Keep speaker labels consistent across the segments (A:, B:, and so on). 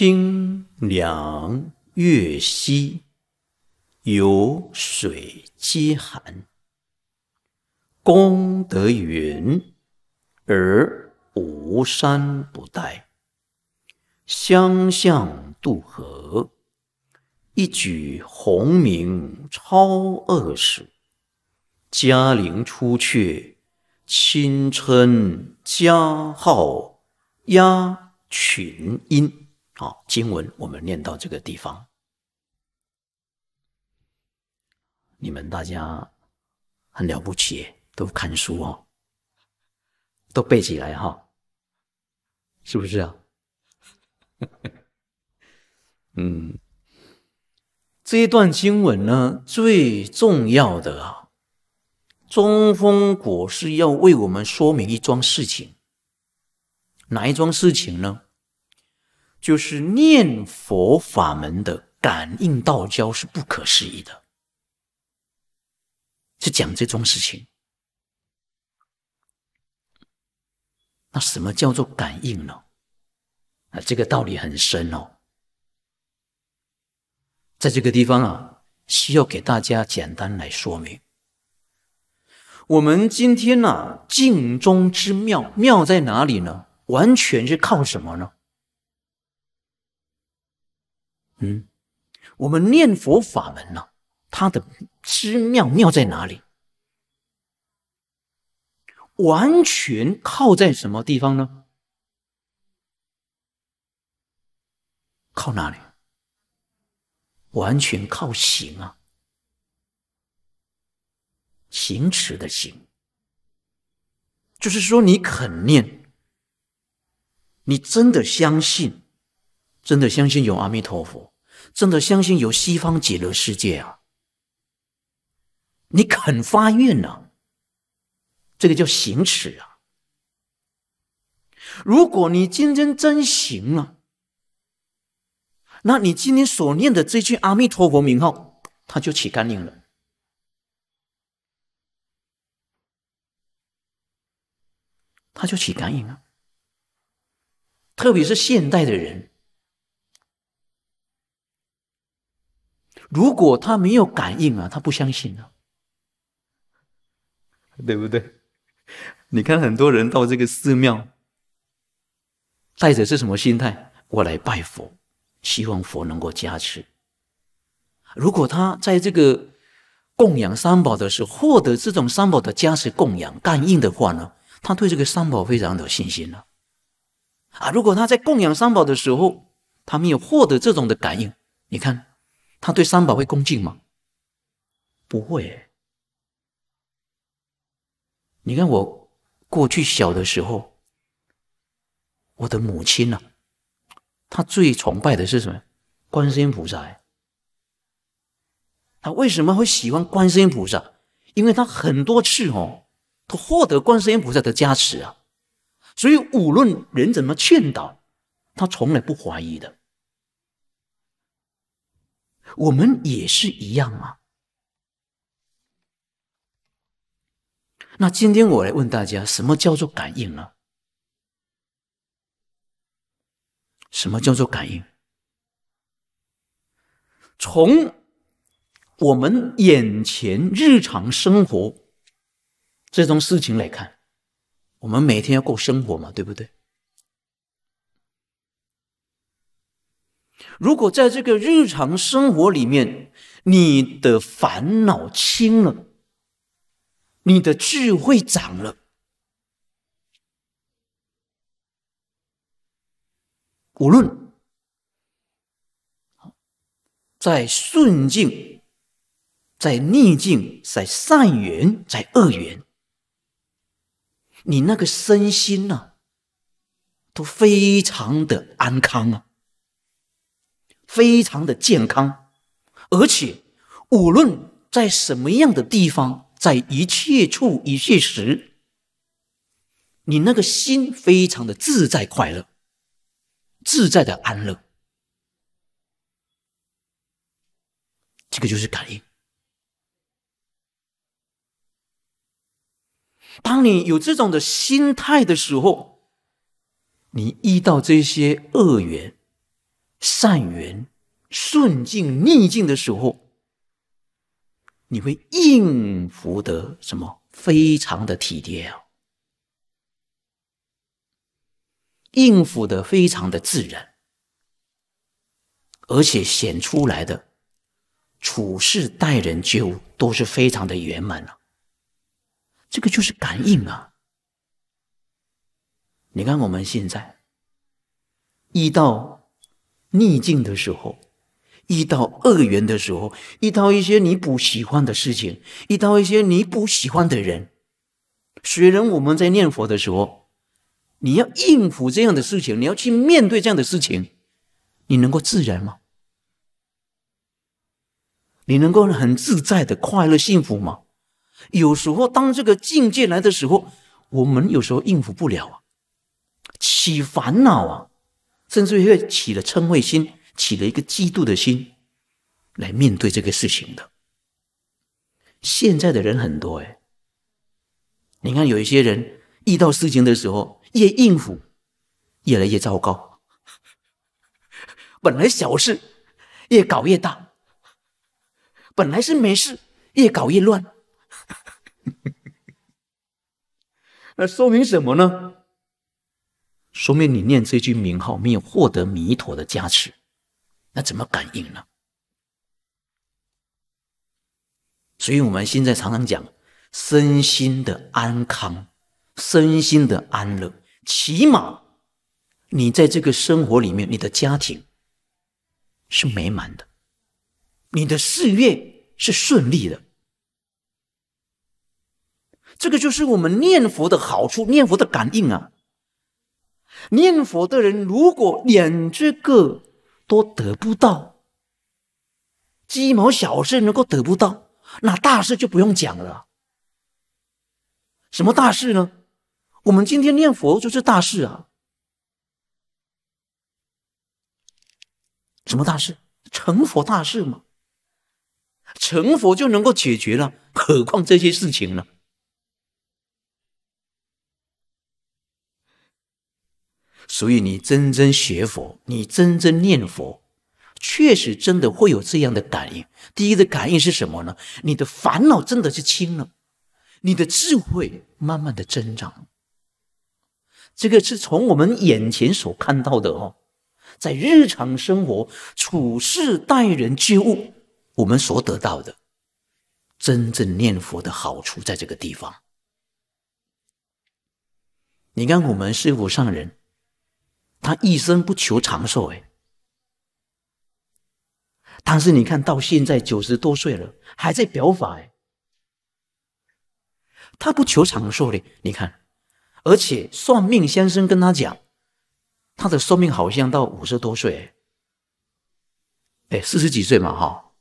A: 清凉月夕，游水皆寒。功德云而无山不带，相向渡河，一举鸿名超二史。嘉陵出阙，青春佳号压群英。好，经文我们念到这个地方，你们大家很了不起，都看书哦，都背起来哈，是不是啊？嗯，这一段经文呢，最重要的啊，中风果是要为我们说明一桩事情，哪一桩事情呢？就是念佛法门的感应道交是不可思议的，是讲这桩事情。那什么叫做感应呢？啊，这个道理很深哦。在这个地方啊，需要给大家简单来说明。我们今天呢，境中之妙妙在哪里呢？完全是靠什么呢？嗯，我们念佛法门呢，它的知妙妙在哪里？完全靠在什么地方呢？靠哪里？完全靠行啊，行持的行，就是说你肯念，你真的相信，真的相信有阿弥陀佛。真的相信有西方极乐世界啊！你肯发愿呢，这个叫行持啊。如果你今天真行了，那你今天所念的这句阿弥陀佛名号，它就起感应了，它就起感应了。特别是现代的人。如果他没有感应啊，他不相信呢。对不对？你看很多人到这个寺庙，带着是什么心态过来拜佛，希望佛能够加持。如果他在这个供养三宝的时候获得这种三宝的加持供养感应的话呢，他对这个三宝非常有信心了。啊，如果他在供养三宝的时候他没有获得这种的感应，你看。他对三宝会恭敬吗？不会。你看我过去小的时候，我的母亲啊，她最崇拜的是什么？观世音菩萨。她为什么会喜欢观世音菩萨？因为她很多次哦，她获得观世音菩萨的加持啊，所以无论人怎么劝导，她从来不怀疑的。我们也是一样啊。那今天我来问大家，什么叫做感应呢？什么叫做感应？从我们眼前日常生活这种事情来看，我们每天要过生活嘛，对不对？如果在这个日常生活里面，你的烦恼轻了，你的智慧长了，无论在顺境、在逆境、在善缘、在恶缘，你那个身心呢，都非常的安康啊。非常的健康，而且无论在什么样的地方，在一切处一切时，你那个心非常的自在快乐，自在的安乐，这个就是感应。当你有这种的心态的时候，你遇到这些恶缘。善缘、顺境、逆境的时候，你会应付得什么？非常的体贴啊，应付的非常的自然，而且显出来的处事待人接物都是非常的圆满了。这个就是感应啊！你看我们现在遇到。逆境的时候，遇到恶缘的时候，遇到一些你不喜欢的事情，遇到一些你不喜欢的人，虽然我们在念佛的时候，你要应付这样的事情，你要去面对这样的事情，你能够自然吗？你能够很自在的快乐幸福吗？有时候，当这个境界来的时候，我们有时候应付不了啊，起烦恼啊。甚至会起了嗔恚心，起了一个嫉妒的心来面对这个事情的。现在的人很多哎，你看有一些人遇到事情的时候，越应付越来越糟糕，本来小事越搞越大，本来是没事越搞越乱，那说明什么呢？说明你念这句名号没有获得弥陀的加持，那怎么感应呢？所以我们现在常常讲身心的安康、身心的安乐，起码你在这个生活里面，你的家庭是美满的，你的事业是顺利的，这个就是我们念佛的好处，念佛的感应啊。念佛的人，如果连这个都得不到，鸡毛小事能够得不到，那大事就不用讲了。什么大事呢？我们今天念佛就是大事啊！什么大事？成佛大事嘛！成佛就能够解决了，何况这些事情呢？所以，你真真学佛，你真真念佛，确实真的会有这样的感应。第一的感应是什么呢？你的烦恼真的是轻了，你的智慧慢慢的增长。这个是从我们眼前所看到的哦，在日常生活处事待人接物，我们所得到的真正念佛的好处，在这个地方。你看，我们师傅上人。他一生不求长寿，哎，但是你看到现在九十多岁了，还在表法，哎，他不求长寿的，你看，而且算命先生跟他讲，他的寿命好像到五十多岁，哎，四十几岁嘛，哈，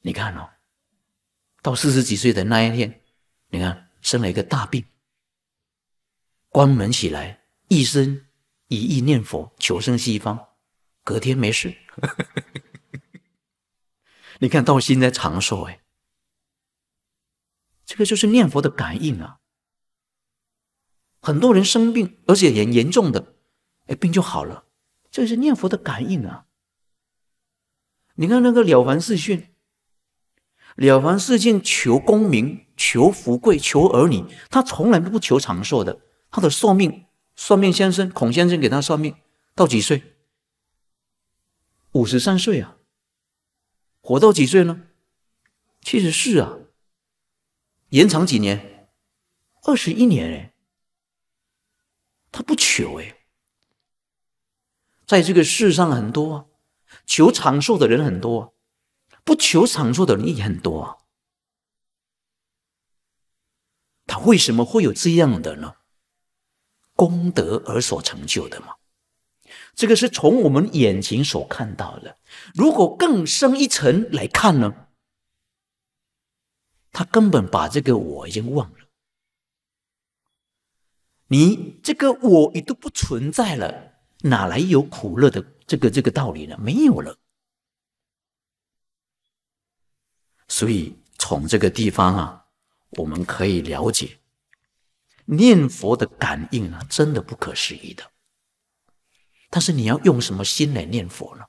A: 你看哦，到四十几岁的那一天，你看生了一个大病，关门起来一生。一意念佛求生西方，隔天没事。你看到现在长寿哎，这个就是念佛的感应啊。很多人生病而且很严重的，哎，病就好了，这是念佛的感应啊。你看那个了凡四训，了凡四训求功名、求富贵、求儿女，他从来不求长寿的，他的寿命。算命先生孔先生给他算命，到几岁？五十三岁啊。活到几岁呢？七十四啊。延长几年？二十一年哎。他不求哎，在这个世上很多啊，求长寿的人很多，不求长寿的人也很多。啊。他为什么会有这样的呢？功德而所成就的嘛，这个是从我们眼睛所看到的。如果更深一层来看呢，他根本把这个我已经忘了，你这个我也都不存在了，哪来有苦乐的这个这个道理呢？没有了。所以从这个地方啊，我们可以了解。念佛的感应啊，真的不可思议的。但是你要用什么心来念佛呢？